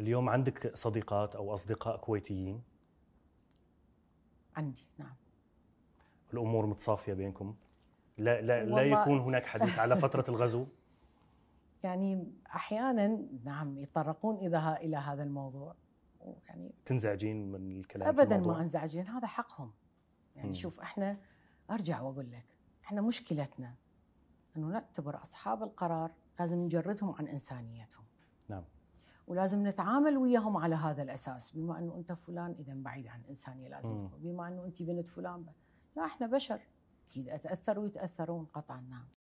اليوم عندك صديقات او اصدقاء كويتيين عندي نعم الامور متصافيه بينكم لا لا لا يكون هناك حديث على فتره الغزو يعني احيانا نعم يتطرقون اذا الى هذا الموضوع يعني تنزعجين من الكلام ابدا ما انزعجين هذا حقهم يعني مم. شوف احنا ارجع واقول لك احنا مشكلتنا انه نعتبر اصحاب القرار لازم نجردهم عن انسانيتهم نعم ولازم نتعامل وياهم على هذا الاساس بما انه انت فلان اذا بعيد عن الانسانيه لازم تكون بما انه انت بنت فلان لا احنا بشر اكيد اتاثر ويتاثرون قطعا نعم